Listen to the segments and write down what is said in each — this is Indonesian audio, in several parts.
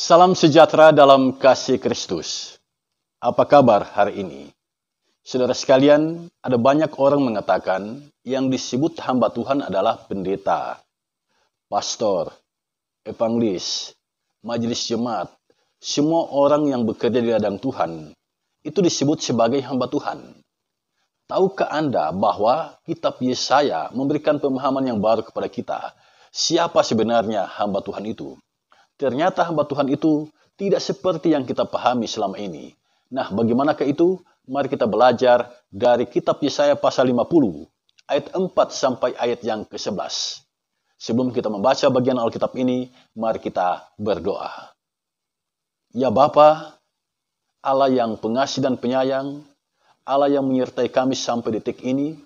Salam sejahtera dalam kasih Kristus. Apa kabar hari ini? Saudara sekalian, ada banyak orang mengatakan yang disebut hamba Tuhan adalah pendeta, pastor, evangelis, majelis jemaat, semua orang yang bekerja di ladang Tuhan itu disebut sebagai hamba Tuhan. Tahukah Anda bahwa kitab Yesaya memberikan pemahaman yang baru kepada kita siapa sebenarnya hamba Tuhan itu? Ternyata hamba Tuhan itu tidak seperti yang kita pahami selama ini. Nah, bagaimanakah itu? Mari kita belajar dari kitab Yesaya pasal 50, ayat 4 sampai ayat yang ke-11. Sebelum kita membaca bagian Alkitab ini, mari kita berdoa. Ya Bapa, Allah yang pengasih dan penyayang, Allah yang menyertai kami sampai detik ini,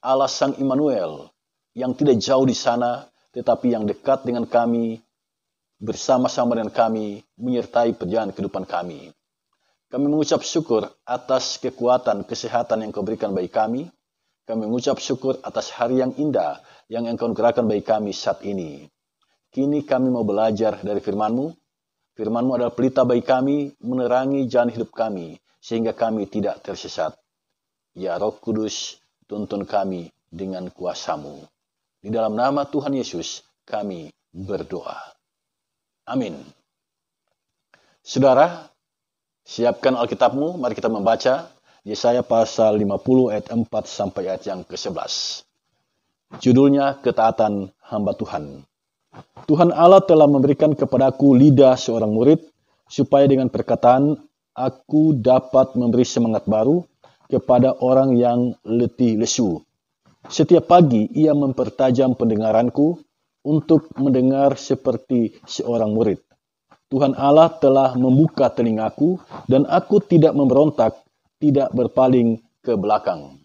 Allah Sang Immanuel, yang tidak jauh di sana, tetapi yang dekat dengan kami bersama-sama dengan kami menyertai perjalanan kehidupan kami. Kami mengucap syukur atas kekuatan kesehatan yang kau berikan bagi kami. Kami mengucap syukur atas hari yang indah yang engkau gerakan bagi kami saat ini. Kini kami mau belajar dari firmanmu firmanmu adalah pelita bagi kami, menerangi jalan hidup kami, sehingga kami tidak tersesat. Ya Roh Kudus, tuntun kami dengan kuasamu. Di dalam nama Tuhan Yesus, kami berdoa. Amin. Saudara, siapkan Alkitabmu, mari kita membaca Yesaya pasal 50 ayat 4 sampai ayat yang ke-11. Judulnya Ketaatan Hamba Tuhan. Tuhan Allah telah memberikan kepadaku lidah seorang murid, supaya dengan perkataan aku dapat memberi semangat baru kepada orang yang letih lesu. Setiap pagi ia mempertajam pendengaranku untuk mendengar seperti seorang murid. Tuhan Allah telah membuka telingaku dan aku tidak memberontak, tidak berpaling ke belakang.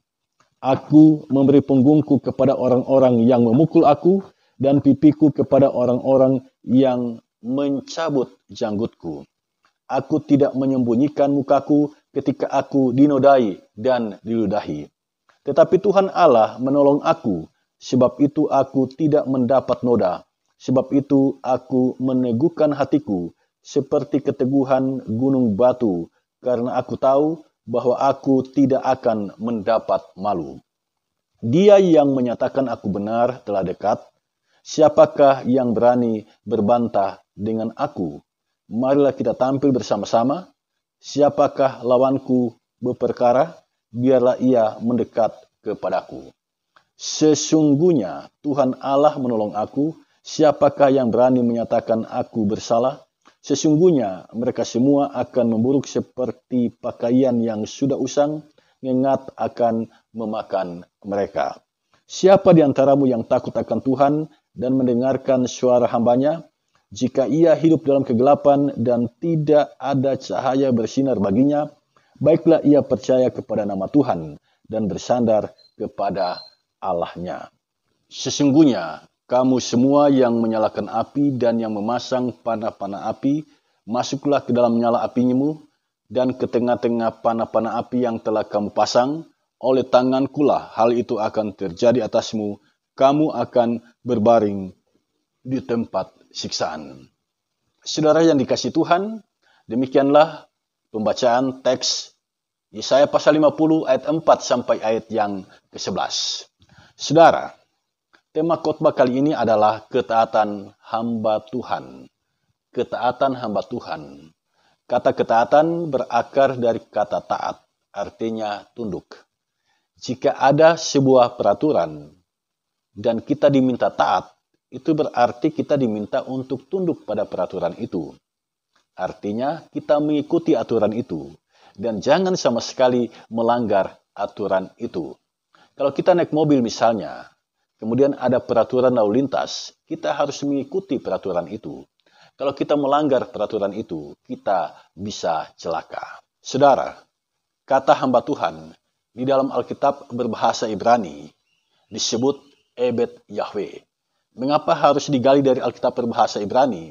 Aku memberi punggungku kepada orang-orang yang memukul aku dan pipiku kepada orang-orang yang mencabut janggutku. Aku tidak menyembunyikan mukaku ketika aku dinodai dan diludahi. Tetapi Tuhan Allah menolong aku Sebab itu aku tidak mendapat noda. Sebab itu aku meneguhkan hatiku seperti keteguhan gunung batu, karena aku tahu bahwa aku tidak akan mendapat malu. Dia yang menyatakan aku benar telah dekat. Siapakah yang berani berbantah dengan aku? Marilah kita tampil bersama-sama. Siapakah lawanku beperkara? Biarlah ia mendekat kepadaku. Sesungguhnya Tuhan Allah menolong aku, siapakah yang berani menyatakan aku bersalah? Sesungguhnya mereka semua akan memburuk seperti pakaian yang sudah usang, ngengat akan memakan mereka. Siapa di antaramu yang takut akan Tuhan dan mendengarkan suara hambanya? Jika ia hidup dalam kegelapan dan tidak ada cahaya bersinar baginya, baiklah ia percaya kepada nama Tuhan dan bersandar kepada Allahnya. Sesungguhnya kamu semua yang menyalakan api dan yang memasang panah-panah api, masuklah ke dalam nyala apinyamu dan ke tengah-tengah panah-panah api yang telah kamu pasang, oleh tangan tangankulah hal itu akan terjadi atasmu, kamu akan berbaring di tempat siksaan. Saudara yang dikasih Tuhan, demikianlah pembacaan teks Yesaya pasal 50 ayat 4 sampai ayat yang ke-11. Saudara, tema khotbah kali ini adalah ketaatan hamba Tuhan. Ketaatan hamba Tuhan. Kata ketaatan berakar dari kata taat, artinya tunduk. Jika ada sebuah peraturan dan kita diminta taat, itu berarti kita diminta untuk tunduk pada peraturan itu. Artinya, kita mengikuti aturan itu dan jangan sama sekali melanggar aturan itu. Kalau kita naik mobil misalnya, kemudian ada peraturan lalu lintas, kita harus mengikuti peraturan itu. Kalau kita melanggar peraturan itu, kita bisa celaka. Saudara, kata hamba Tuhan di dalam Alkitab berbahasa Ibrani disebut Ebet Yahweh. Mengapa harus digali dari Alkitab berbahasa Ibrani?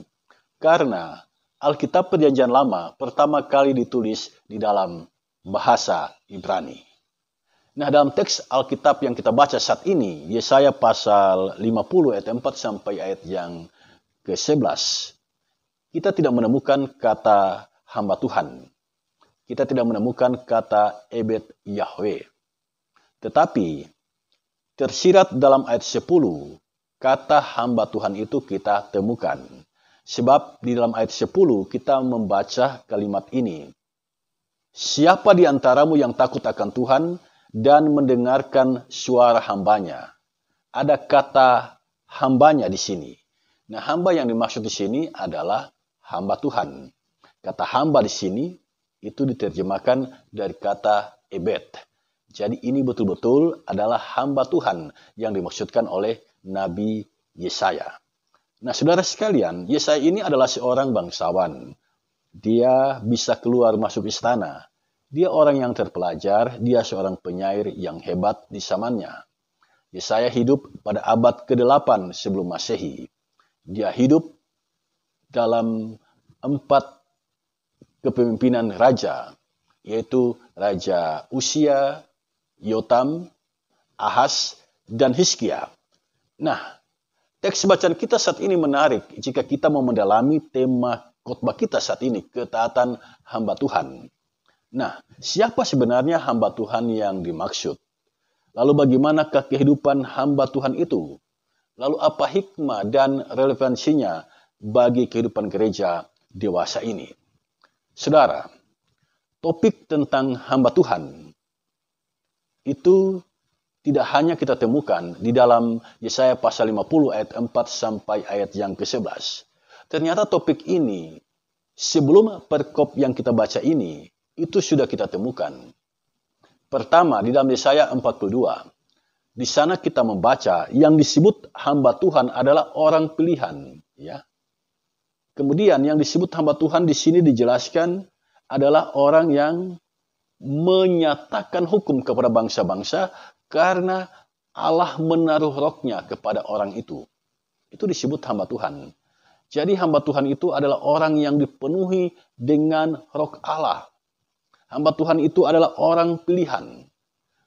Karena Alkitab Perjanjian Lama pertama kali ditulis di dalam bahasa Ibrani. Nah, dalam teks Alkitab yang kita baca saat ini, Yesaya pasal 50 ayat 4 sampai ayat yang ke-11, kita tidak menemukan kata hamba Tuhan. Kita tidak menemukan kata ebet Yahweh. Tetapi, tersirat dalam ayat 10, kata hamba Tuhan itu kita temukan. Sebab di dalam ayat 10 kita membaca kalimat ini. Siapa di antaramu yang takut akan Tuhan, dan mendengarkan suara hambanya. Ada kata hambanya di sini. Nah, hamba yang dimaksud di sini adalah hamba Tuhan. Kata hamba di sini itu diterjemahkan dari kata ebet. Jadi ini betul-betul adalah hamba Tuhan yang dimaksudkan oleh Nabi Yesaya. Nah, saudara sekalian, Yesaya ini adalah seorang bangsawan. Dia bisa keluar masuk istana. Dia orang yang terpelajar, dia seorang penyair yang hebat di zamannya. Yesaya hidup pada abad ke-8 sebelum Masehi. Dia hidup dalam empat kepemimpinan raja, yaitu Raja Usia, Yotam, Ahas, dan Hiskia. Nah, teks bacaan kita saat ini menarik jika kita mau mendalami tema khotbah kita saat ini, ketaatan hamba Tuhan. Nah, siapa sebenarnya hamba Tuhan yang dimaksud? Lalu bagaimanakah kehidupan hamba Tuhan itu? Lalu apa hikmah dan relevansinya bagi kehidupan gereja dewasa ini? Saudara, topik tentang hamba Tuhan itu tidak hanya kita temukan di dalam Yesaya pasal 50 ayat 4 sampai ayat yang ke-11. Ternyata topik ini sebelum perkop yang kita baca ini itu sudah kita temukan. Pertama, di dalam Yesaya 42, di sana kita membaca yang disebut hamba Tuhan adalah orang pilihan, ya. Kemudian yang disebut hamba Tuhan di sini dijelaskan adalah orang yang menyatakan hukum kepada bangsa-bangsa karena Allah menaruh rohnya kepada orang itu. Itu disebut hamba Tuhan. Jadi hamba Tuhan itu adalah orang yang dipenuhi dengan roh Allah. Hamba Tuhan itu adalah orang pilihan.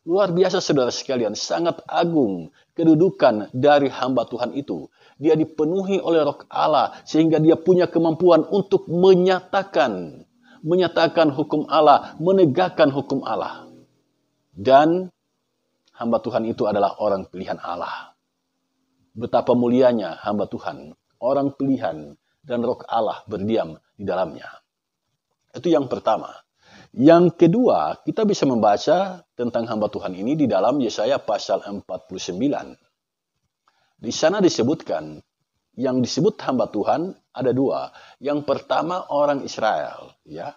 Luar biasa saudara sekalian, sangat agung kedudukan dari hamba Tuhan itu. Dia dipenuhi oleh roh Allah sehingga dia punya kemampuan untuk menyatakan, menyatakan hukum Allah, menegakkan hukum Allah. Dan hamba Tuhan itu adalah orang pilihan Allah. Betapa mulianya hamba Tuhan, orang pilihan dan roh Allah berdiam di dalamnya. Itu yang pertama. Yang kedua, kita bisa membaca tentang hamba Tuhan ini di dalam Yesaya pasal 49. Di sana disebutkan, yang disebut hamba Tuhan ada dua. Yang pertama orang Israel, ya.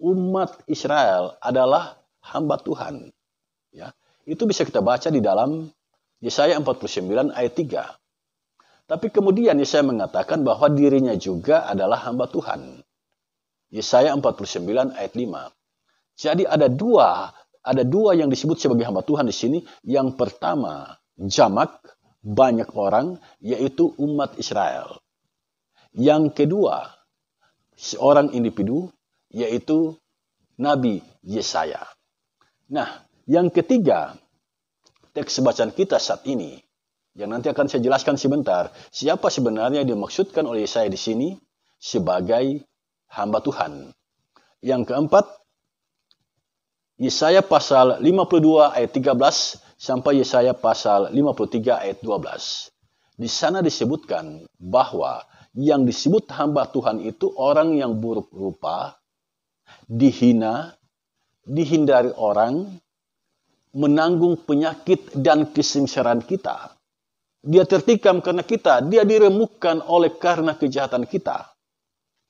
Umat Israel adalah hamba Tuhan, ya. Itu bisa kita baca di dalam Yesaya 49 ayat 3. Tapi kemudian Yesaya mengatakan bahwa dirinya juga adalah hamba Tuhan. Yesaya 49 ayat 5. Jadi ada dua, ada dua yang disebut sebagai hamba Tuhan di sini. Yang pertama, jamak banyak orang yaitu umat Israel. Yang kedua, seorang individu yaitu Nabi Yesaya. Nah, yang ketiga, teks bacaan kita saat ini yang nanti akan saya jelaskan sebentar, siapa sebenarnya dimaksudkan oleh Yesaya di sini sebagai hamba Tuhan. Yang keempat, Yesaya pasal 52 ayat 13 sampai Yesaya pasal 53 ayat 12. Di sana disebutkan bahwa yang disebut hamba Tuhan itu orang yang buruk rupa, dihina, dihindari orang, menanggung penyakit dan kesengsaraan kita. Dia tertikam karena kita, dia diremukkan oleh karena kejahatan kita.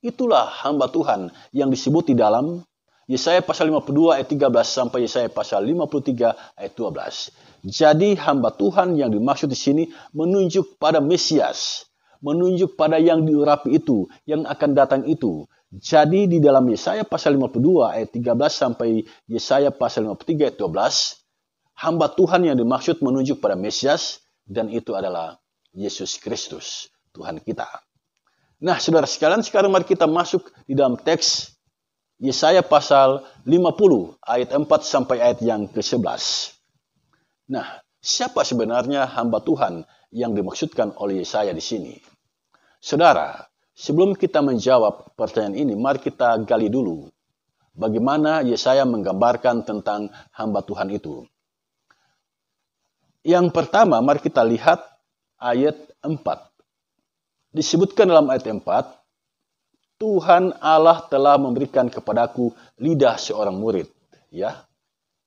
Itulah hamba Tuhan yang disebut di dalam Yesaya pasal 52 ayat 13 sampai Yesaya pasal 53 ayat 12. Jadi hamba Tuhan yang dimaksud di sini menunjuk pada Mesias, menunjuk pada yang diurapi itu, yang akan datang itu. Jadi di dalam Yesaya pasal 52 ayat 13 sampai Yesaya pasal 53 ayat 12, hamba Tuhan yang dimaksud menunjuk pada Mesias dan itu adalah Yesus Kristus, Tuhan kita. Nah, saudara sekalian, sekarang mari kita masuk di dalam teks Yesaya pasal 50 ayat 4 sampai ayat yang ke-11. Nah, siapa sebenarnya hamba Tuhan yang dimaksudkan oleh Yesaya di sini? Saudara, sebelum kita menjawab pertanyaan ini, mari kita gali dulu bagaimana Yesaya menggambarkan tentang hamba Tuhan itu. Yang pertama, mari kita lihat ayat 4 disebutkan dalam ayat 4, Tuhan Allah telah memberikan kepadaku lidah seorang murid. Ya,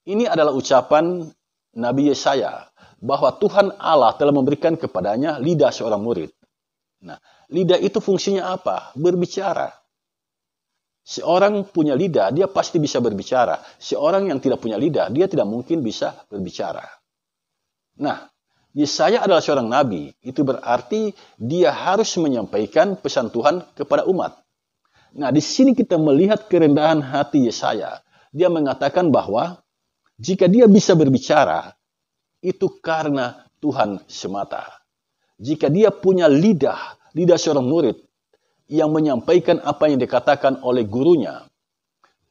ini adalah ucapan Nabi Yesaya bahwa Tuhan Allah telah memberikan kepadanya lidah seorang murid. Nah, lidah itu fungsinya apa? Berbicara. Seorang punya lidah, dia pasti bisa berbicara. Seorang yang tidak punya lidah, dia tidak mungkin bisa berbicara. Nah, Yesaya adalah seorang nabi. Itu berarti dia harus menyampaikan pesan Tuhan kepada umat. Nah, di sini kita melihat kerendahan hati Yesaya. Dia mengatakan bahwa jika dia bisa berbicara, itu karena Tuhan semata. Jika dia punya lidah, lidah seorang murid yang menyampaikan apa yang dikatakan oleh gurunya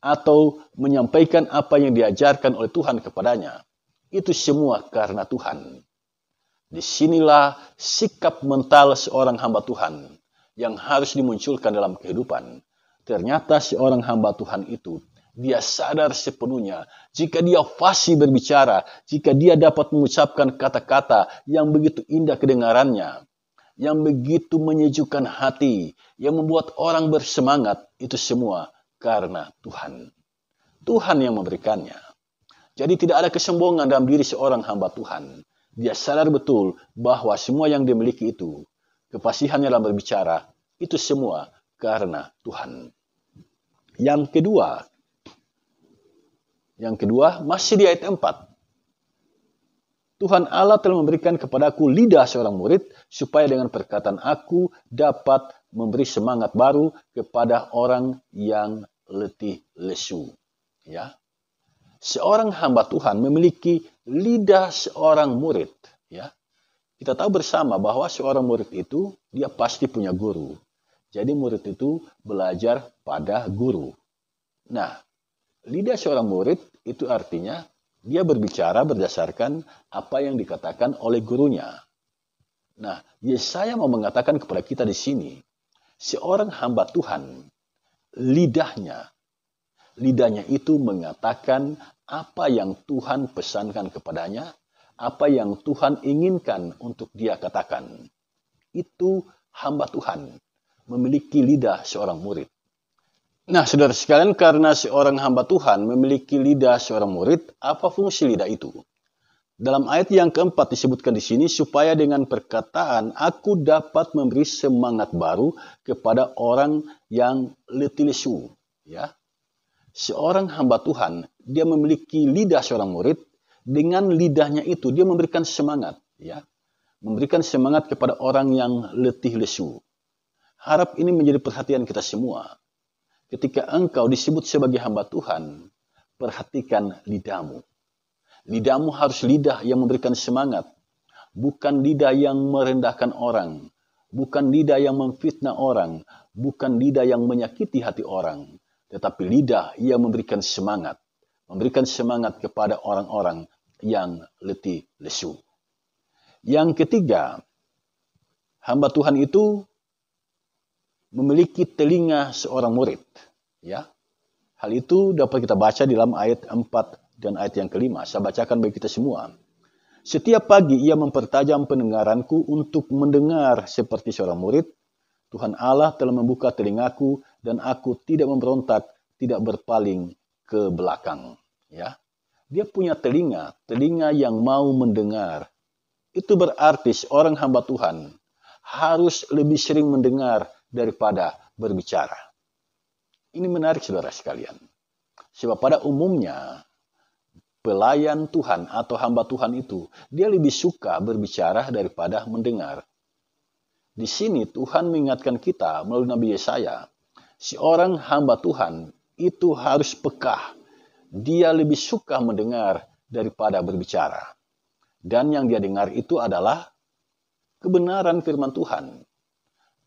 atau menyampaikan apa yang diajarkan oleh Tuhan kepadanya, itu semua karena Tuhan. Disinilah sikap mental seorang hamba Tuhan yang harus dimunculkan dalam kehidupan. Ternyata seorang hamba Tuhan itu dia sadar sepenuhnya. Jika dia fasih berbicara, jika dia dapat mengucapkan kata-kata yang begitu indah kedengarannya, yang begitu menyejukkan hati, yang membuat orang bersemangat, itu semua karena Tuhan. Tuhan yang memberikannya. Jadi tidak ada kesombongan dalam diri seorang hamba Tuhan. Dia sadar betul bahwa semua yang dimiliki itu, kepasihannya dalam berbicara, itu semua karena Tuhan. Yang kedua, yang kedua masih di ayat 4. Tuhan Allah telah memberikan kepadaku lidah seorang murid supaya dengan perkataan aku dapat memberi semangat baru kepada orang yang letih lesu. Ya seorang hamba Tuhan memiliki lidah seorang murid, ya. Kita tahu bersama bahwa seorang murid itu dia pasti punya guru. Jadi murid itu belajar pada guru. Nah, lidah seorang murid itu artinya dia berbicara berdasarkan apa yang dikatakan oleh gurunya. Nah, Yesaya mau mengatakan kepada kita di sini, seorang hamba Tuhan, lidahnya lidahnya itu mengatakan apa yang Tuhan pesankan kepadanya, apa yang Tuhan inginkan untuk dia katakan. Itu hamba Tuhan, memiliki lidah seorang murid. Nah, saudara sekalian, karena seorang hamba Tuhan memiliki lidah seorang murid, apa fungsi lidah itu? Dalam ayat yang keempat disebutkan di sini, supaya dengan perkataan aku dapat memberi semangat baru kepada orang yang letih lesu. Ya, seorang hamba Tuhan, dia memiliki lidah seorang murid, dengan lidahnya itu dia memberikan semangat, ya. Memberikan semangat kepada orang yang letih lesu. Harap ini menjadi perhatian kita semua. Ketika engkau disebut sebagai hamba Tuhan, perhatikan lidahmu. Lidahmu harus lidah yang memberikan semangat, bukan lidah yang merendahkan orang, bukan lidah yang memfitnah orang, bukan lidah yang menyakiti hati orang, tetapi lidah ia memberikan semangat, memberikan semangat kepada orang-orang yang letih lesu. Yang ketiga, hamba Tuhan itu memiliki telinga seorang murid, ya. Hal itu dapat kita baca di dalam ayat 4 dan ayat yang kelima. Saya bacakan bagi kita semua. Setiap pagi ia mempertajam pendengaranku untuk mendengar seperti seorang murid. Tuhan Allah telah membuka telingaku dan aku tidak memberontak, tidak berpaling ke belakang, ya. Dia punya telinga, telinga yang mau mendengar. Itu berarti orang hamba Tuhan harus lebih sering mendengar daripada berbicara. Ini menarik saudara sekalian. Sebab pada umumnya pelayan Tuhan atau hamba Tuhan itu, dia lebih suka berbicara daripada mendengar. Di sini Tuhan mengingatkan kita melalui Nabi Yesaya seorang hamba Tuhan itu harus pekah. Dia lebih suka mendengar daripada berbicara. Dan yang dia dengar itu adalah kebenaran firman Tuhan.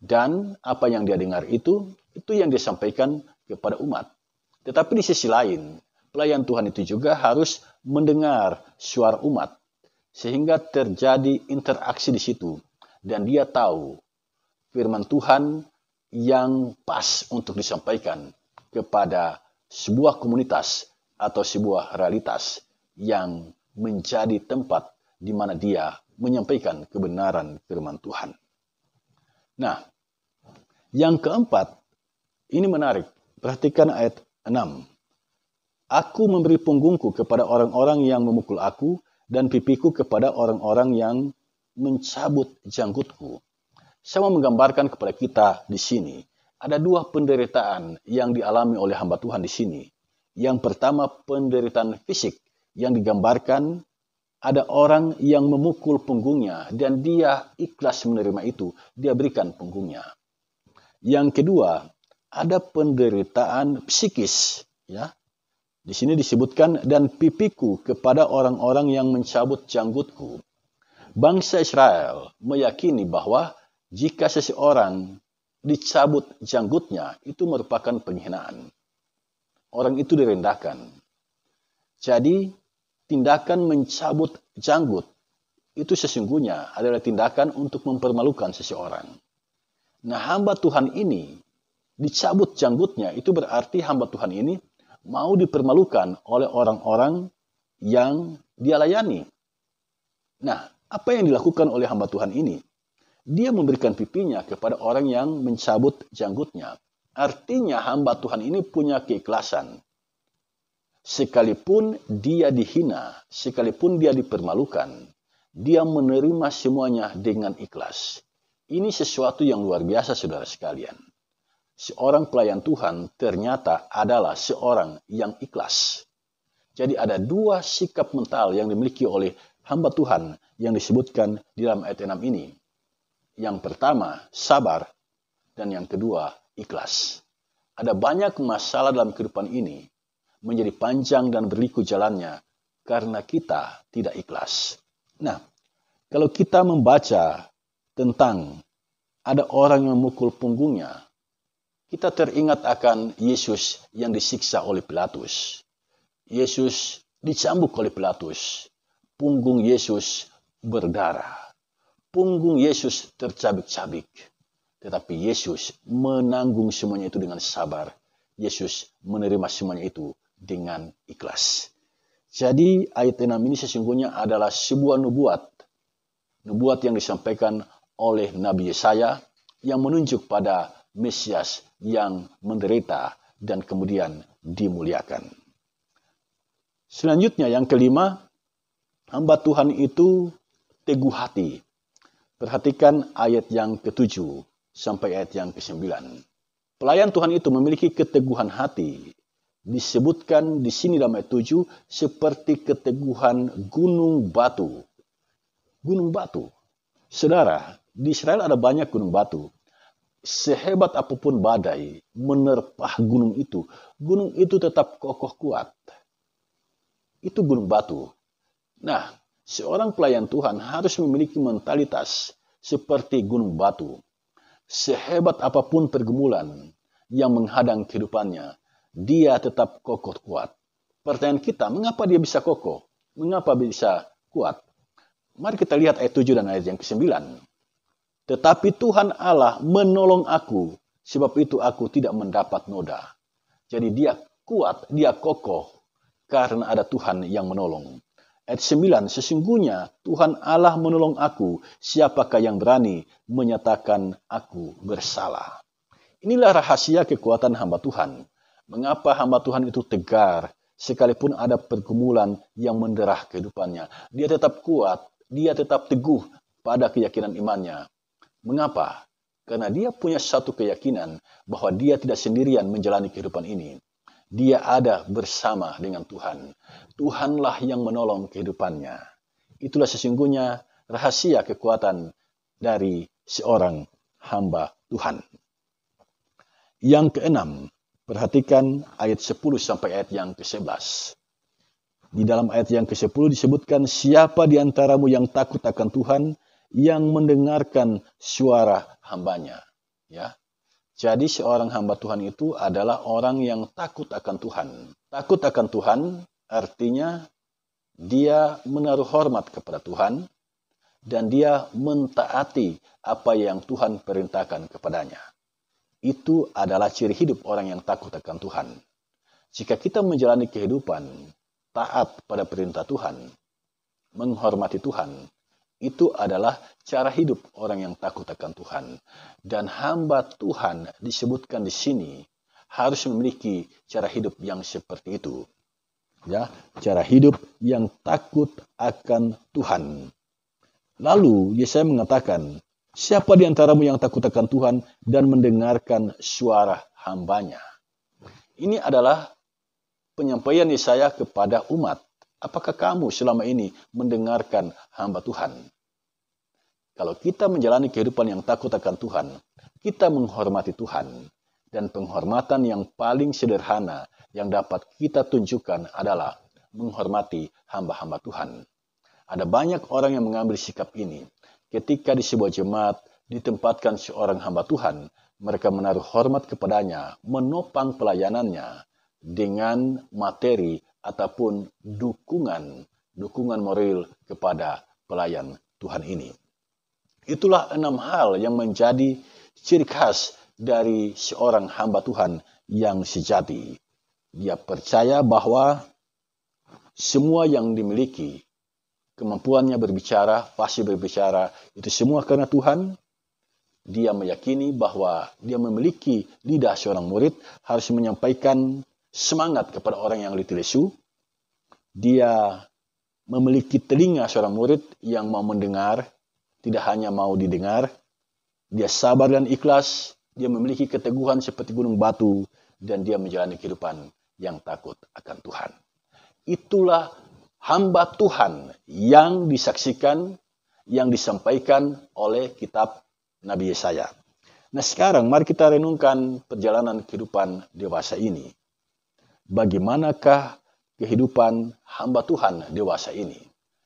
Dan apa yang dia dengar itu, itu yang dia sampaikan kepada umat. Tetapi di sisi lain, pelayan Tuhan itu juga harus mendengar suara umat, sehingga terjadi interaksi di situ, dan dia tahu firman Tuhan yang pas untuk disampaikan kepada sebuah komunitas atau sebuah realitas yang menjadi tempat di mana dia menyampaikan kebenaran firman Tuhan. Nah, yang keempat, ini menarik. Perhatikan ayat 6. Aku memberi punggungku kepada orang-orang yang memukul aku dan pipiku kepada orang-orang yang mencabut janggutku. Saya mau menggambarkan kepada kita di sini ada dua penderitaan yang dialami oleh hamba Tuhan di sini. Yang pertama penderitaan fisik yang digambarkan ada orang yang memukul punggungnya dan dia ikhlas menerima itu, dia berikan punggungnya. Yang kedua, ada penderitaan psikis, ya. Di sini disebutkan dan pipiku kepada orang-orang yang mencabut janggutku. Bangsa Israel meyakini bahwa jika seseorang dicabut janggutnya, itu merupakan penghinaan. Orang itu direndahkan. Jadi, tindakan mencabut janggut itu sesungguhnya adalah tindakan untuk mempermalukan seseorang. Nah, hamba Tuhan ini dicabut janggutnya itu berarti hamba Tuhan ini mau dipermalukan oleh orang-orang yang dia layani. Nah, apa yang dilakukan oleh hamba Tuhan ini? dia memberikan pipinya kepada orang yang mencabut janggutnya. Artinya hamba Tuhan ini punya keikhlasan. Sekalipun dia dihina, sekalipun dia dipermalukan, dia menerima semuanya dengan ikhlas. Ini sesuatu yang luar biasa saudara sekalian. Seorang pelayan Tuhan ternyata adalah seorang yang ikhlas. Jadi ada dua sikap mental yang dimiliki oleh hamba Tuhan yang disebutkan di dalam ayat 6 ini yang pertama, sabar. Dan yang kedua, ikhlas. Ada banyak masalah dalam kehidupan ini menjadi panjang dan berliku jalannya karena kita tidak ikhlas. Nah, kalau kita membaca tentang ada orang yang memukul punggungnya, kita teringat akan Yesus yang disiksa oleh Pilatus. Yesus dicambuk oleh Pilatus. Punggung Yesus berdarah punggung Yesus tercabik-cabik. Tetapi Yesus menanggung semuanya itu dengan sabar. Yesus menerima semuanya itu dengan ikhlas. Jadi ayat 6 ini sesungguhnya adalah sebuah nubuat. Nubuat yang disampaikan oleh Nabi Yesaya yang menunjuk pada Mesias yang menderita dan kemudian dimuliakan. Selanjutnya yang kelima, hamba Tuhan itu teguh hati. Perhatikan ayat yang ketujuh sampai ayat yang kesembilan. Pelayan Tuhan itu memiliki keteguhan hati. Disebutkan di sini dalam ayat 7 seperti keteguhan gunung batu. Gunung batu. Saudara, di Israel ada banyak gunung batu. Sehebat apapun badai menerpah gunung itu, gunung itu tetap kokoh kuat. Itu gunung batu. Nah, Seorang pelayan Tuhan harus memiliki mentalitas seperti gunung batu. Sehebat apapun pergumulan yang menghadang kehidupannya, dia tetap kokoh kuat. Pertanyaan kita, mengapa dia bisa kokoh? Mengapa bisa kuat? Mari kita lihat ayat 7 dan ayat yang ke-9. Tetapi Tuhan Allah menolong aku, sebab itu aku tidak mendapat noda. Jadi dia kuat, dia kokoh, karena ada Tuhan yang menolong. Ayat 9, sesungguhnya Tuhan Allah menolong aku, siapakah yang berani menyatakan aku bersalah. Inilah rahasia kekuatan hamba Tuhan. Mengapa hamba Tuhan itu tegar, sekalipun ada pergumulan yang menderah kehidupannya. Dia tetap kuat, dia tetap teguh pada keyakinan imannya. Mengapa? Karena dia punya satu keyakinan bahwa dia tidak sendirian menjalani kehidupan ini. Dia ada bersama dengan Tuhan. Tuhanlah yang menolong kehidupannya. Itulah sesungguhnya rahasia kekuatan dari seorang hamba Tuhan. Yang keenam, perhatikan ayat 10 sampai ayat yang ke-11. Di dalam ayat yang ke-10 disebutkan siapa di antaramu yang takut akan Tuhan yang mendengarkan suara hambanya. Ya, jadi seorang hamba Tuhan itu adalah orang yang takut akan Tuhan. Takut akan Tuhan artinya dia menaruh hormat kepada Tuhan dan dia mentaati apa yang Tuhan perintahkan kepadanya. Itu adalah ciri hidup orang yang takut akan Tuhan. Jika kita menjalani kehidupan taat pada perintah Tuhan, menghormati Tuhan, itu adalah cara hidup orang yang takut akan Tuhan. Dan hamba Tuhan disebutkan di sini harus memiliki cara hidup yang seperti itu. Ya, cara hidup yang takut akan Tuhan. Lalu Yesaya mengatakan, Siapa di antaramu yang takut akan Tuhan dan mendengarkan suara hambanya? Ini adalah penyampaian Yesaya kepada umat. Apakah kamu selama ini mendengarkan hamba Tuhan? Kalau kita menjalani kehidupan yang takut akan Tuhan, kita menghormati Tuhan. Dan penghormatan yang paling sederhana yang dapat kita tunjukkan adalah menghormati hamba-hamba Tuhan. Ada banyak orang yang mengambil sikap ini. Ketika di sebuah jemaat ditempatkan seorang hamba Tuhan, mereka menaruh hormat kepadanya, menopang pelayanannya dengan materi ataupun dukungan, dukungan moral kepada pelayan Tuhan ini. Itulah enam hal yang menjadi ciri khas dari seorang hamba Tuhan yang sejati. Dia percaya bahwa semua yang dimiliki, kemampuannya berbicara, pasti berbicara, itu semua karena Tuhan. Dia meyakini bahwa dia memiliki lidah seorang murid harus menyampaikan semangat kepada orang yang letih lesu. Dia memiliki telinga seorang murid yang mau mendengar tidak hanya mau didengar, dia sabar dan ikhlas, dia memiliki keteguhan seperti gunung batu, dan dia menjalani kehidupan yang takut akan Tuhan. Itulah hamba Tuhan yang disaksikan, yang disampaikan oleh kitab Nabi Yesaya. Nah sekarang mari kita renungkan perjalanan kehidupan dewasa ini. Bagaimanakah kehidupan hamba Tuhan dewasa ini?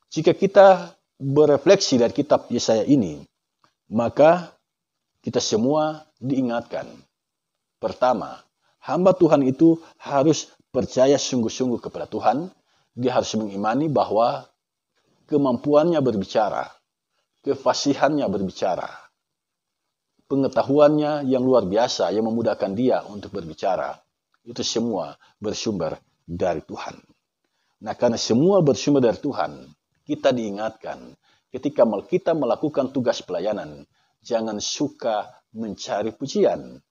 Jika kita berefleksi dari kitab Yesaya ini, maka kita semua diingatkan. Pertama, hamba Tuhan itu harus percaya sungguh-sungguh kepada Tuhan. Dia harus mengimani bahwa kemampuannya berbicara, kefasihannya berbicara, pengetahuannya yang luar biasa yang memudahkan dia untuk berbicara. Itu semua bersumber dari Tuhan. Nah, karena semua bersumber dari Tuhan, kita diingatkan ketika kita melakukan tugas pelayanan, jangan suka mencari pujian.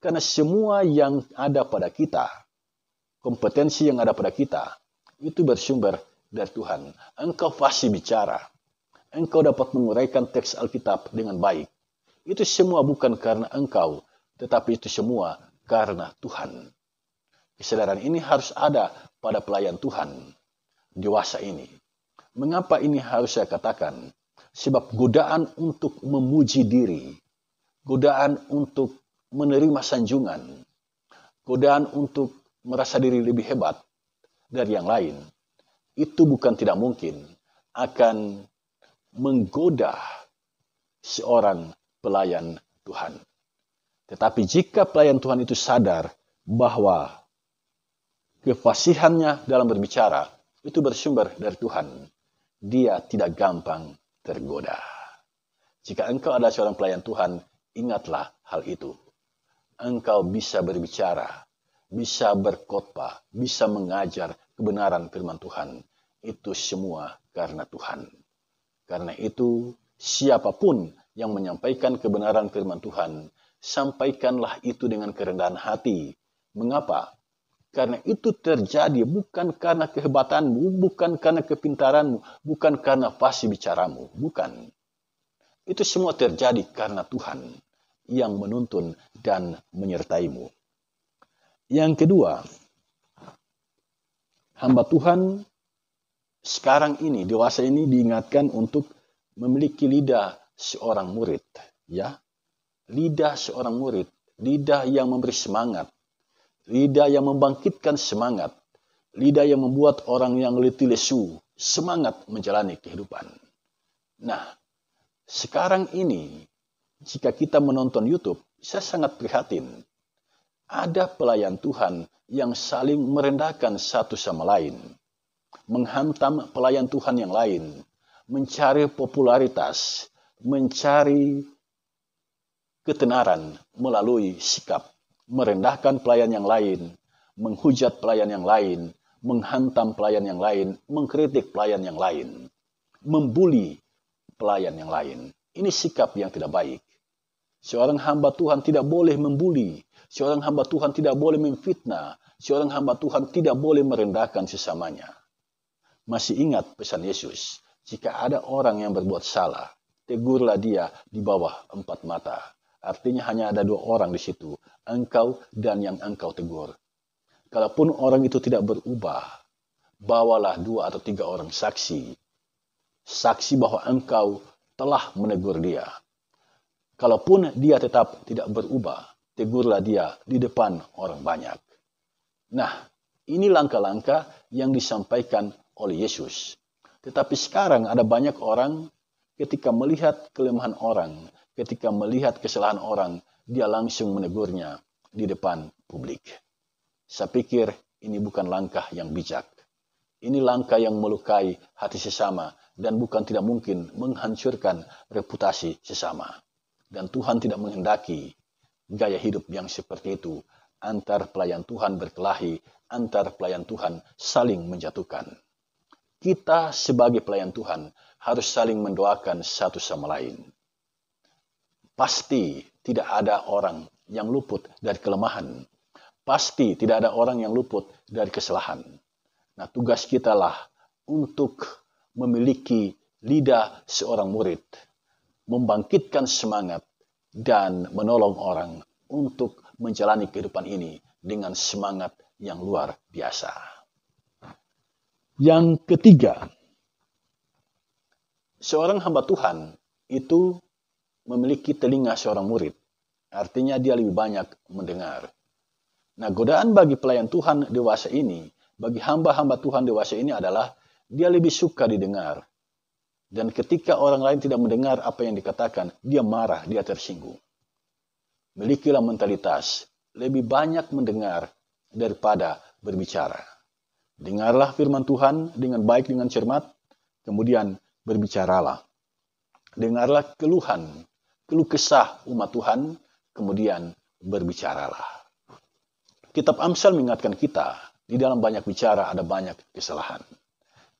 Karena semua yang ada pada kita, kompetensi yang ada pada kita, itu bersumber dari Tuhan. Engkau pasti bicara. Engkau dapat menguraikan teks Alkitab dengan baik. Itu semua bukan karena engkau, tetapi itu semua karena Tuhan. Kesadaran ini harus ada pada pelayan Tuhan dewasa ini Mengapa ini harus saya katakan? Sebab godaan untuk memuji diri, godaan untuk menerima sanjungan, godaan untuk merasa diri lebih hebat dari yang lain, itu bukan tidak mungkin akan menggoda seorang pelayan Tuhan. Tetapi jika pelayan Tuhan itu sadar bahwa kefasihannya dalam berbicara itu bersumber dari Tuhan, dia tidak gampang tergoda. Jika engkau adalah seorang pelayan Tuhan, ingatlah hal itu. Engkau bisa berbicara, bisa berkotbah, bisa mengajar kebenaran firman Tuhan. Itu semua karena Tuhan. Karena itu, siapapun yang menyampaikan kebenaran firman Tuhan, sampaikanlah itu dengan kerendahan hati. Mengapa? Karena itu terjadi bukan karena kehebatanmu, bukan karena kepintaranmu, bukan karena fasih bicaramu, bukan. Itu semua terjadi karena Tuhan yang menuntun dan menyertaimu. Yang kedua, hamba Tuhan sekarang ini dewasa ini diingatkan untuk memiliki lidah seorang murid, ya. Lidah seorang murid, lidah yang memberi semangat, lidah yang membangkitkan semangat, lidah yang membuat orang yang letih lesu semangat menjalani kehidupan. Nah, sekarang ini jika kita menonton YouTube, saya sangat prihatin. Ada pelayan Tuhan yang saling merendahkan satu sama lain, menghantam pelayan Tuhan yang lain, mencari popularitas, mencari ketenaran melalui sikap merendahkan pelayan yang lain, menghujat pelayan yang lain, menghantam pelayan yang lain, mengkritik pelayan yang lain, membuli pelayan yang lain. Ini sikap yang tidak baik. Seorang hamba Tuhan tidak boleh membuli, seorang hamba Tuhan tidak boleh memfitnah, seorang hamba Tuhan tidak boleh merendahkan sesamanya. Masih ingat pesan Yesus, jika ada orang yang berbuat salah, tegurlah dia di bawah empat mata. Artinya hanya ada dua orang di situ, engkau dan yang engkau tegur. Kalaupun orang itu tidak berubah, bawalah dua atau tiga orang saksi. Saksi bahwa engkau telah menegur dia. Kalaupun dia tetap tidak berubah, tegurlah dia di depan orang banyak. Nah, ini langkah-langkah yang disampaikan oleh Yesus. Tetapi sekarang ada banyak orang ketika melihat kelemahan orang, ketika melihat kesalahan orang, dia langsung menegurnya di depan publik. Saya pikir ini bukan langkah yang bijak. Ini langkah yang melukai hati sesama dan bukan tidak mungkin menghancurkan reputasi sesama. Dan Tuhan tidak menghendaki gaya hidup yang seperti itu. Antar pelayan Tuhan berkelahi, antar pelayan Tuhan saling menjatuhkan. Kita sebagai pelayan Tuhan harus saling mendoakan satu sama lain Pasti tidak ada orang yang luput dari kelemahan. Pasti tidak ada orang yang luput dari kesalahan. Nah, tugas kita lah untuk memiliki lidah seorang murid, membangkitkan semangat, dan menolong orang untuk menjalani kehidupan ini dengan semangat yang luar biasa. Yang ketiga, seorang hamba Tuhan itu memiliki telinga seorang murid. Artinya dia lebih banyak mendengar. Nah, godaan bagi pelayan Tuhan dewasa ini, bagi hamba-hamba Tuhan dewasa ini adalah dia lebih suka didengar. Dan ketika orang lain tidak mendengar apa yang dikatakan, dia marah, dia tersinggung. Milikilah mentalitas lebih banyak mendengar daripada berbicara. Dengarlah firman Tuhan dengan baik, dengan cermat, kemudian berbicaralah. Dengarlah keluhan keluh kesah umat Tuhan, kemudian berbicaralah. Kitab Amsal mengingatkan kita, di dalam banyak bicara ada banyak kesalahan.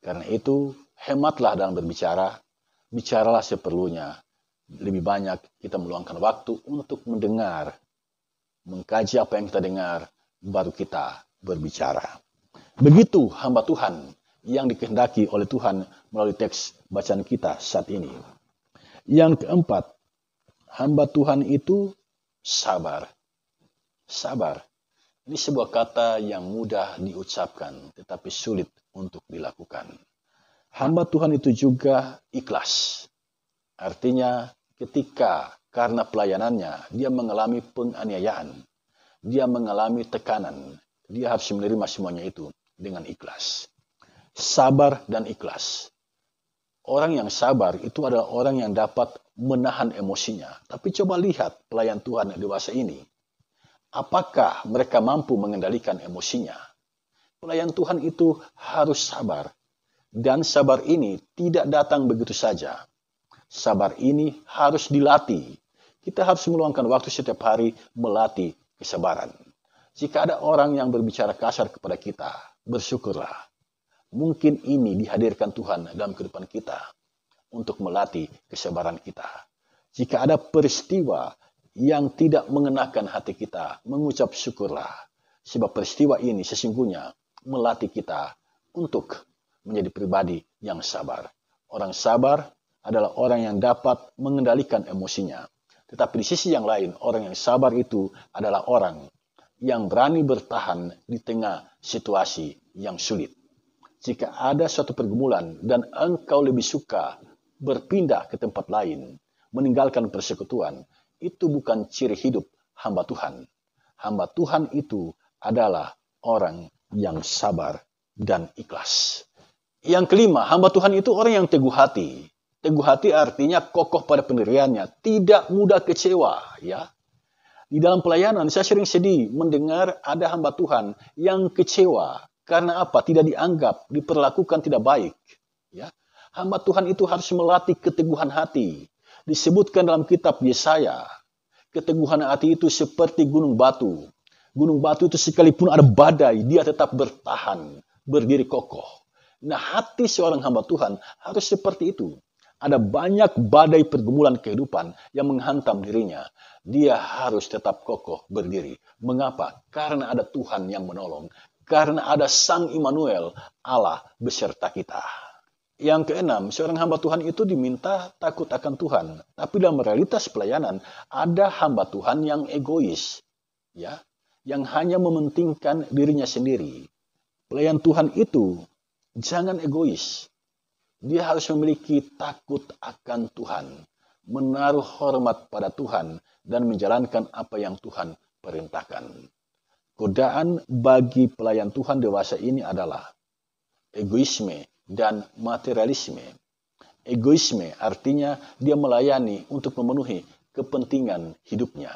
Karena itu, hematlah dalam berbicara, bicaralah seperlunya. Lebih banyak kita meluangkan waktu untuk mendengar, mengkaji apa yang kita dengar, baru kita berbicara. Begitu hamba Tuhan yang dikehendaki oleh Tuhan melalui teks bacaan kita saat ini. Yang keempat, hamba Tuhan itu sabar. Sabar. Ini sebuah kata yang mudah diucapkan, tetapi sulit untuk dilakukan. Hamba Tuhan itu juga ikhlas. Artinya, ketika karena pelayanannya dia mengalami penganiayaan, dia mengalami tekanan, dia harus menerima semuanya itu dengan ikhlas. Sabar dan ikhlas. Orang yang sabar itu adalah orang yang dapat menahan emosinya. Tapi coba lihat pelayan Tuhan yang dewasa ini. Apakah mereka mampu mengendalikan emosinya? Pelayan Tuhan itu harus sabar. Dan sabar ini tidak datang begitu saja. Sabar ini harus dilatih. Kita harus meluangkan waktu setiap hari melatih kesabaran. Jika ada orang yang berbicara kasar kepada kita, bersyukurlah. Mungkin ini dihadirkan Tuhan dalam kehidupan kita untuk melatih kesabaran kita. Jika ada peristiwa yang tidak mengenakan hati kita, mengucap syukurlah. Sebab peristiwa ini sesungguhnya melatih kita untuk menjadi pribadi yang sabar. Orang sabar adalah orang yang dapat mengendalikan emosinya. Tetapi di sisi yang lain, orang yang sabar itu adalah orang yang berani bertahan di tengah situasi yang sulit. Jika ada suatu pergumulan dan engkau lebih suka berpindah ke tempat lain, meninggalkan persekutuan, itu bukan ciri hidup hamba Tuhan. Hamba Tuhan itu adalah orang yang sabar dan ikhlas. Yang kelima, hamba Tuhan itu orang yang teguh hati. Teguh hati artinya kokoh pada pendiriannya, tidak mudah kecewa, ya. Di dalam pelayanan saya sering sedih mendengar ada hamba Tuhan yang kecewa karena apa? Tidak dianggap, diperlakukan tidak baik, ya. Hamba Tuhan itu harus melatih keteguhan hati. Disebutkan dalam kitab Yesaya, keteguhan hati itu seperti gunung batu. Gunung batu itu sekalipun ada badai, dia tetap bertahan, berdiri kokoh. Nah, hati seorang hamba Tuhan harus seperti itu. Ada banyak badai pergumulan kehidupan yang menghantam dirinya. Dia harus tetap kokoh berdiri. Mengapa? Karena ada Tuhan yang menolong. Karena ada Sang Immanuel, Allah beserta kita. Yang keenam, seorang hamba Tuhan itu diminta takut akan Tuhan. Tapi dalam realitas pelayanan, ada hamba Tuhan yang egois, ya, yang hanya mementingkan dirinya sendiri. Pelayan Tuhan itu jangan egois. Dia harus memiliki takut akan Tuhan, menaruh hormat pada Tuhan, dan menjalankan apa yang Tuhan perintahkan. Godaan bagi pelayan Tuhan dewasa ini adalah egoisme, dan materialisme. Egoisme artinya dia melayani untuk memenuhi kepentingan hidupnya.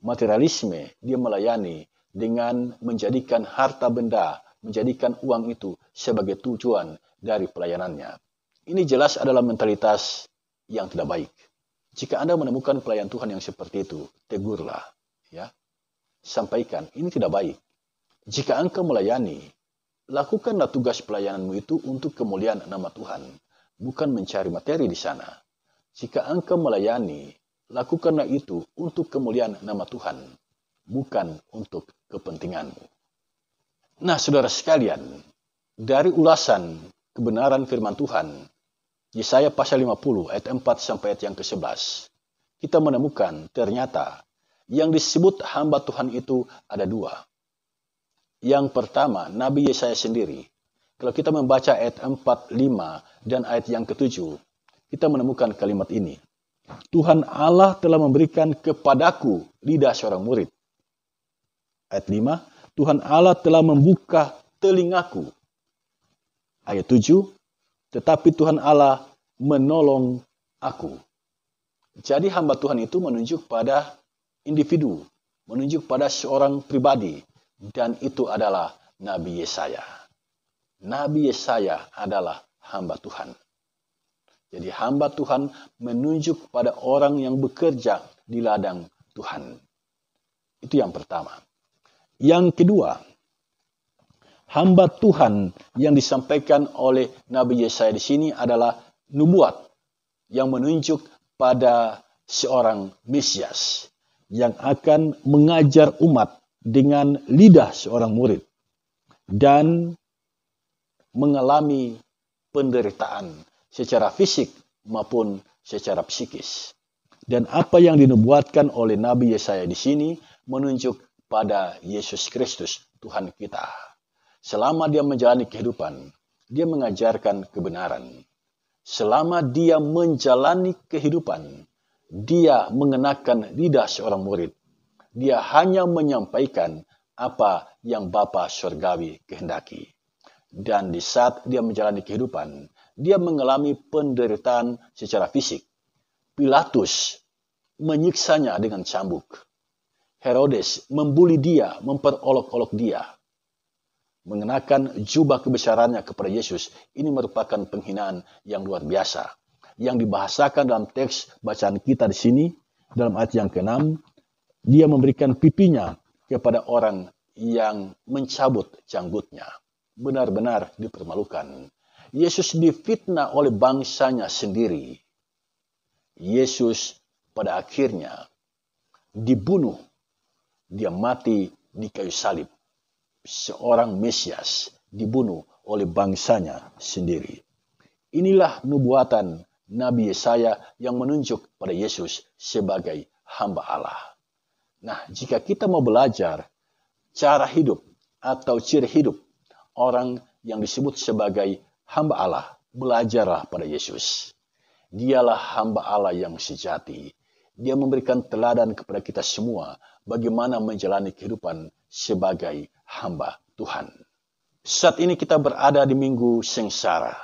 Materialisme dia melayani dengan menjadikan harta benda, menjadikan uang itu sebagai tujuan dari pelayanannya. Ini jelas adalah mentalitas yang tidak baik. Jika Anda menemukan pelayan Tuhan yang seperti itu, tegurlah, ya. Sampaikan, ini tidak baik. Jika engkau melayani Lakukanlah tugas pelayananmu itu untuk kemuliaan nama Tuhan, bukan mencari materi di sana. Jika engkau melayani, lakukanlah itu untuk kemuliaan nama Tuhan, bukan untuk kepentinganmu. Nah, saudara sekalian, dari ulasan kebenaran firman Tuhan, Yesaya pasal 50 ayat 4 sampai ayat yang ke-11, kita menemukan ternyata yang disebut hamba Tuhan itu ada dua. Yang pertama, Nabi Yesaya sendiri. Kalau kita membaca ayat 45 dan ayat yang ketujuh, kita menemukan kalimat ini. Tuhan Allah telah memberikan kepadaku lidah seorang murid. Ayat 5, Tuhan Allah telah membuka telingaku. Ayat 7, tetapi Tuhan Allah menolong aku. Jadi hamba Tuhan itu menunjuk pada individu, menunjuk pada seorang pribadi, dan itu adalah Nabi Yesaya. Nabi Yesaya adalah hamba Tuhan. Jadi hamba Tuhan menunjuk pada orang yang bekerja di ladang Tuhan. Itu yang pertama. Yang kedua, hamba Tuhan yang disampaikan oleh Nabi Yesaya di sini adalah nubuat yang menunjuk pada seorang Mesias yang akan mengajar umat dengan lidah seorang murid dan mengalami penderitaan secara fisik maupun secara psikis. Dan apa yang dinubuatkan oleh Nabi Yesaya di sini menunjuk pada Yesus Kristus, Tuhan kita. Selama dia menjalani kehidupan, dia mengajarkan kebenaran. Selama dia menjalani kehidupan, dia mengenakan lidah seorang murid dia hanya menyampaikan apa yang Bapa Surgawi kehendaki. Dan di saat dia menjalani kehidupan, dia mengalami penderitaan secara fisik. Pilatus menyiksanya dengan cambuk. Herodes membuli dia, memperolok-olok dia. Mengenakan jubah kebesarannya kepada Yesus, ini merupakan penghinaan yang luar biasa. Yang dibahasakan dalam teks bacaan kita di sini, dalam ayat yang ke-6, dia memberikan pipinya kepada orang yang mencabut janggutnya. Benar-benar dipermalukan. Yesus difitnah oleh bangsanya sendiri. Yesus pada akhirnya dibunuh. Dia mati di kayu salib. Seorang Mesias dibunuh oleh bangsanya sendiri. Inilah nubuatan Nabi Yesaya yang menunjuk pada Yesus sebagai hamba Allah. Nah, jika kita mau belajar cara hidup atau ciri hidup orang yang disebut sebagai hamba Allah, belajarlah pada Yesus. Dialah hamba Allah yang sejati. Dia memberikan teladan kepada kita semua bagaimana menjalani kehidupan sebagai hamba Tuhan. Saat ini kita berada di minggu sengsara.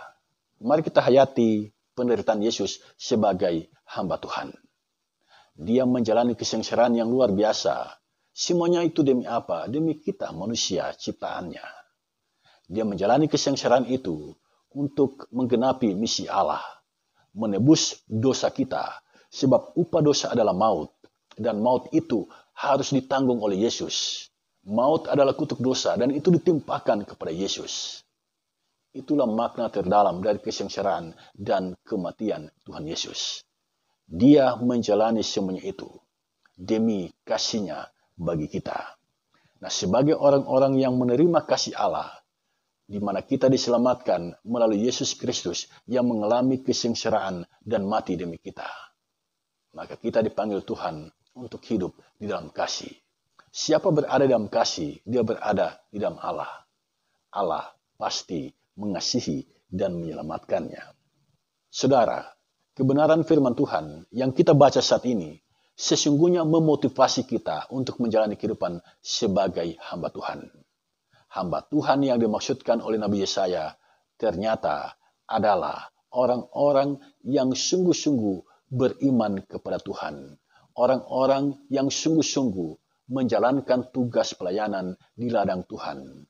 Mari kita hayati penderitaan Yesus sebagai hamba Tuhan. Dia menjalani kesengsaraan yang luar biasa. Semuanya itu demi apa? Demi kita manusia ciptaannya. Dia menjalani kesengsaraan itu untuk menggenapi misi Allah, menebus dosa kita, sebab upah dosa adalah maut, dan maut itu harus ditanggung oleh Yesus. Maut adalah kutuk dosa, dan itu ditimpakan kepada Yesus. Itulah makna terdalam dari kesengsaraan dan kematian Tuhan Yesus. Dia menjalani semuanya itu demi kasihnya bagi kita. Nah, sebagai orang-orang yang menerima kasih Allah, di mana kita diselamatkan melalui Yesus Kristus yang mengalami kesengsaraan dan mati demi kita. Maka kita dipanggil Tuhan untuk hidup di dalam kasih. Siapa berada dalam kasih, dia berada di dalam Allah. Allah pasti mengasihi dan menyelamatkannya. Saudara, Kebenaran firman Tuhan yang kita baca saat ini sesungguhnya memotivasi kita untuk menjalani kehidupan sebagai hamba Tuhan. Hamba Tuhan yang dimaksudkan oleh Nabi Yesaya ternyata adalah orang-orang yang sungguh-sungguh beriman kepada Tuhan. Orang-orang yang sungguh-sungguh menjalankan tugas pelayanan di ladang Tuhan.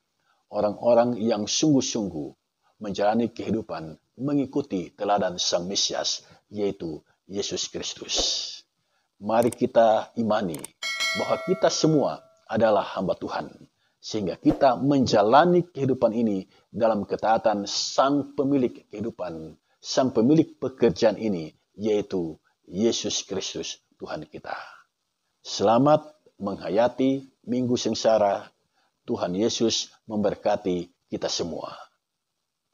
Orang-orang yang sungguh-sungguh menjalani kehidupan mengikuti teladan Sang Mesias yaitu Yesus Kristus. Mari kita imani bahwa kita semua adalah hamba Tuhan, sehingga kita menjalani kehidupan ini dalam ketaatan Sang Pemilik kehidupan, Sang Pemilik pekerjaan ini, yaitu Yesus Kristus, Tuhan kita. Selamat menghayati Minggu Sengsara. Tuhan Yesus memberkati kita semua.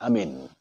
Amin.